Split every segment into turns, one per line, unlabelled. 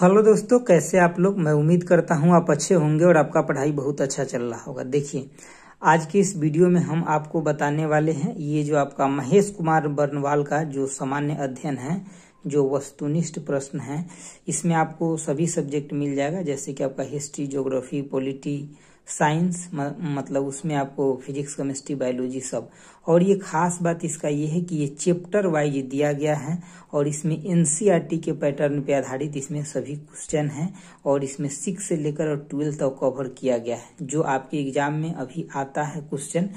hello दोस्तों कैसे आप लोग मैं उम्मीद करता हूँ आप अच्छे होंगे और आपका पढ़ाई बहुत अच्छा चल रहा होगा देखिए आज की इस वीडियो में हम आपको बताने वाले हैं ये जो आपका महेश कुमार बर्नवाल का जो सामान्य अध्ययन है जो वस्तुनिष्ठ प्रश्न है इसमें आपको सभी सब्जेक्ट मिल जाएगा जैसे कि आपका हिस्ट्री ज्योग्राफी पॉलिटी साइंस मतलब उसमें आपको फिजिक्स केमिस्ट्री बायोलॉजी सब और ये खास बात इसका ये है कि ये चैप्टर वाइज दिया गया है और इसमें एनसीईआरटी e के पैटर्न पे आधारित इसमें सभी क्वेश्चन हैं और इसमें सिक्स से लेकर और ट्वेल्थ तक कवर किया गया है जो आपके एग्जाम में अभी आता है क्वेश्चन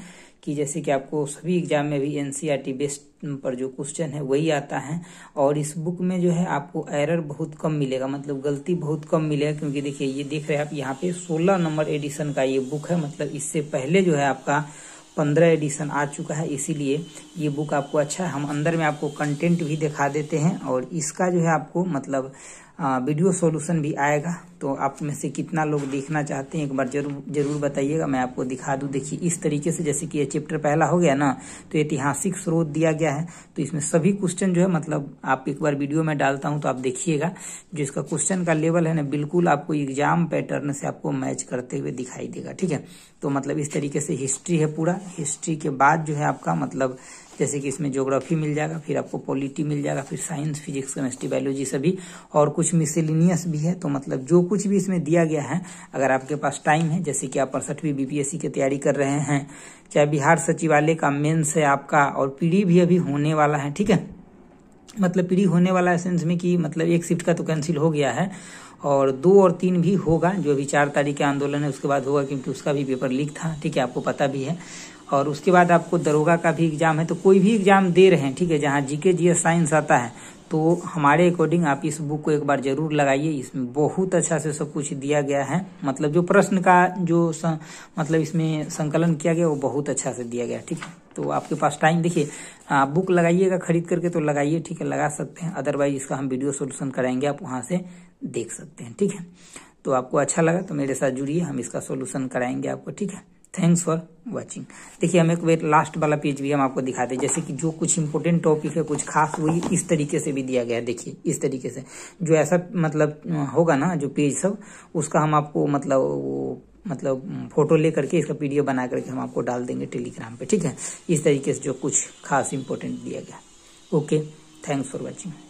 कि जैसे कि आपको सभी एग्जाम में भी एनसीईआरटी बेस्ड e पर जो क्वेश्चन है वही आता है और इस बुक में जो है आपको एरर बहुत कम मिलेगा मतलब गलती बहुत कम मिलेगा क्योंकि देखिए ये देख रहे हैं आप यहाँ पे 16 नंबर एडिशन का ये बुक है मतलब इससे पहले जो है आपका पंद्रह एडिशन आ चुका है इसीलिए ये बुक आपको अच्छा है हम अंदर में आपको कंटेंट भी दिखा देते हैं और इसका जो है आपको मतलब वीडियो सॉल्यूशन भी आएगा तो आप में से कितना लोग देखना चाहते हैं एक बार जरूर जरूर बताइएगा मैं आपको दिखा दूं देखिए इस तरीके से जैसे कि ये चैप्टर पहला हो गया ना तो ऐतिहासिक स्रोत दिया गया है तो इसमें सभी क्वेश्चन जो है मतलब आप एक बार वीडियो में डालता हूं तो आप देखिएगा जो इसका क्वेश्चन का लेवल है ना बिल्कुल आपको एग्जाम पैटर्न से आपको मैच करते हुए दिखाई देगा ठीक है तो मतलब इस तरीके से हिस्ट्री है पूरा हिस्ट्री के बाद जो है आपका मतलब जैसे कि इसमें ज्योग्राफी मिल जाएगा फिर आपको पॉलिटी मिल जाएगा फिर साइंस फिजिक्स केमिस्ट्री बायोलॉजी सभी और कुछ मिसेलिनियस भी है तो मतलब जो कुछ भी इसमें दिया गया है अगर आपके पास टाइम है जैसे कि आप अड़सठवीं बीपीएससी की तैयारी कर रहे हैं चाहे बिहार सचिवालय का मेन्स है आपका और पीढ़ी भी अभी होने वाला है ठीक है मतलब पीढ़ी होने वाला है सेंस में कि मतलब एक शिफ्ट का तो कैंसिल हो गया है और दो और तीन भी होगा जो अभी चार तारीख के आंदोलन है उसके बाद होगा क्योंकि उसका भी पेपर लीक था ठीक है आपको पता भी है और उसके बाद आपको दरोगा का भी एग्जाम है तो कोई भी एग्जाम दे रहे हैं ठीक है जहाँ जीके जीएस साइंस आता है तो हमारे अकॉर्डिंग आप इस बुक को एक बार जरूर लगाइए इसमें बहुत अच्छा से सब कुछ दिया गया है मतलब जो प्रश्न का जो सं, मतलब इसमें संकलन किया गया वो बहुत अच्छा से दिया गया ठीक है तो आपके पास टाइम देखिए आप बुक लगाइएगा खरीद करके तो लगाइए ठीक है लगा सकते हैं अदरवाइज इसका हम वीडियो सोल्यूशन कराएंगे आप वहां से देख सकते हैं ठीक है तो आपको अच्छा लगा तो मेरे साथ जुड़िए हम इसका सोल्यूशन कराएंगे आपको ठीक है थैंक्स फॉर वॉचिंग देखिए हम एक बार लास्ट वाला पेज भी हम आपको दिखाते हैं जैसे कि जो कुछ इंपॉर्टेंट टॉपिक है कुछ खास वही इस तरीके से भी दिया गया है देखिए इस तरीके से जो ऐसा मतलब होगा ना जो पेज सब उसका हम आपको मतलब वो मतलब फोटो ले करके इसका पीडीएफ बना करके हम आपको डाल देंगे टेलीग्राम पे ठीक है इस तरीके से जो कुछ खास इंपॉर्टेंट दिया गया ओके थैंक्स फॉर वॉचिंग